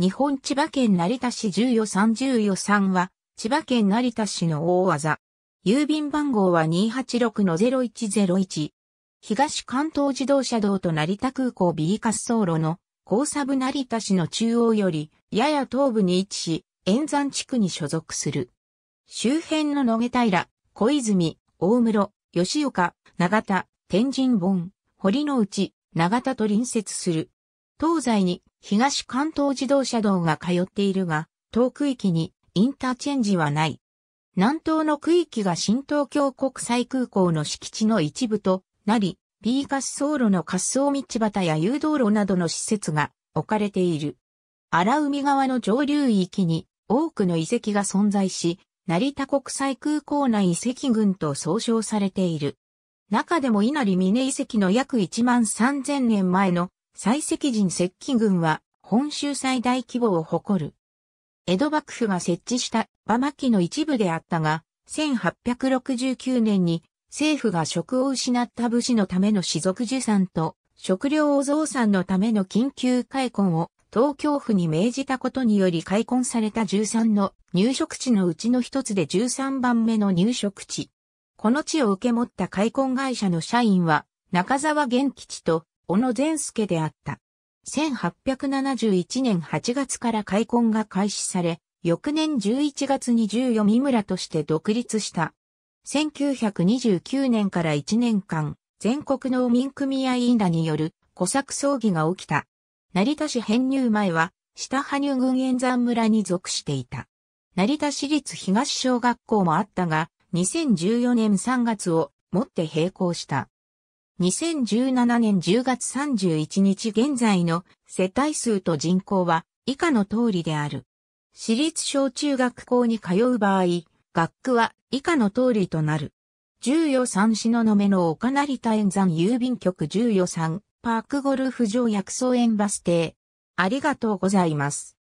日本千葉県成田市1四三十1三は、千葉県成田市の大技。郵便番号は286-0101。東関東自動車道と成田空港 B 滑走路の交差部成田市の中央より、やや東部に位置し、沿山地区に所属する。周辺の野毛平、小泉、大室、吉岡、長田、天神本、堀之内、長田と隣接する。東西に東関東自動車道が通っているが、東区域にインターチェンジはない。南東の区域が新東京国際空港の敷地の一部となり、B 滑走路の滑走道端や誘導路などの施設が置かれている。荒海側の上流域に多くの遺跡が存在し、成田国際空港内遺跡群と総称されている。中でも稲荷峰遺跡の約1万3000年前の採石人石器群は本州最大規模を誇る。江戸幕府が設置した馬巻の一部であったが、1869年に政府が職を失った武士のための士族受産と食料を増産のための緊急開墾を東京府に命じたことにより開墾された13の入植地のうちの一つで13番目の入植地。この地を受け持った開墾会社の社員は中沢元吉と小野善介であった。1871年8月から開墾が開始され、翌年11月に十四三村として独立した。1929年から1年間、全国農民組合員らによる小作葬儀が起きた。成田市編入前は、下羽生郡沿山村に属していた。成田市立東小学校もあったが、2014年3月をもって閉校した。2017年10月31日現在の世帯数と人口は以下の通りである。私立小中学校に通う場合、学区は以下の通りとなる。重与三市ののめの岡成田園山郵便局重与三パークゴルフ場薬草園バス停。ありがとうございます。